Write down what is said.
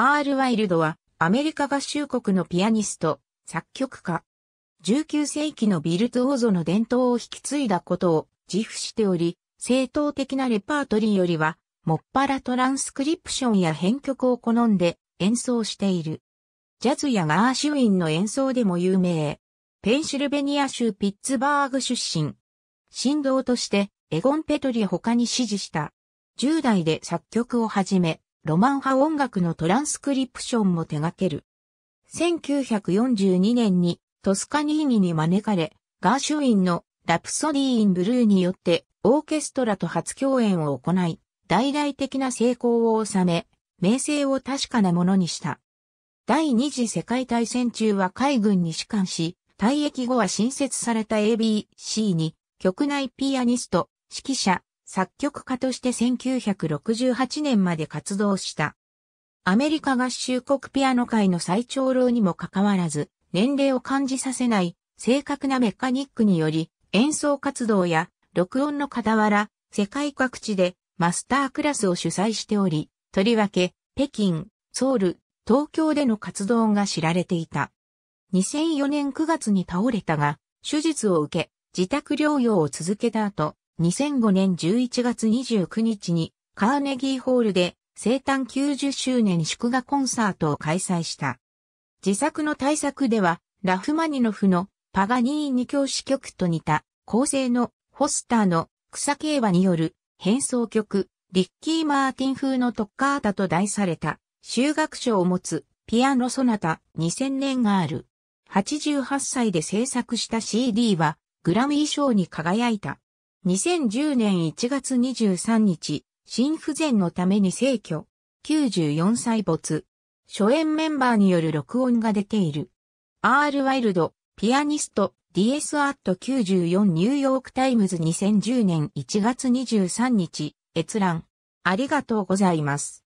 アール・ワイルドは、アメリカ合衆国のピアニスト、作曲家。19世紀のビルトオーゾの伝統を引き継いだことを自負しており、正当的なレパートリーよりは、もっぱらトランスクリプションや編曲を好んで演奏している。ジャズやガーシュウィンの演奏でも有名。ペンシルベニア州ピッツバーグ出身。神道としてエゴン・ペトリ他に支持した。10代で作曲を始め、ロマン派音楽のトランスクリプションも手掛ける。1942年にトスカニーニに招かれ、ガーシュウィンのラプソディー・イン・ブルーによってオーケストラと初共演を行い、大々的な成功を収め、名声を確かなものにした。第二次世界大戦中は海軍に士官し、退役後は新設された ABC に、局内ピアニスト、指揮者、作曲家として1968年まで活動した。アメリカ合衆国ピアノ界の最長老にもかかわらず、年齢を感じさせない正確なメカニックにより、演奏活動や録音の傍ら、世界各地でマスタークラスを主催しており、とりわけ、北京、ソウル、東京での活動が知られていた。2004年9月に倒れたが、手術を受け、自宅療養を続けた後、2005年11月29日にカーネギーホールで生誕90周年祝賀コンサートを開催した。自作の大作では、ラフマニノフのパガニーニ教師曲と似た構成のホスターの草競馬による変奏曲、リッキー・マーティン風のトッカータと題された修学賞を持つピアノソナタ2000年がある。88歳で制作した CD はグラミー賞に輝いた。2010年1月23日、心不全のために逝去。94歳没。初演メンバーによる録音が出ている。R. ワイルド、ピアニスト、DS アット94ニューヨークタイムズ2010年1月23日、閲覧。ありがとうございます。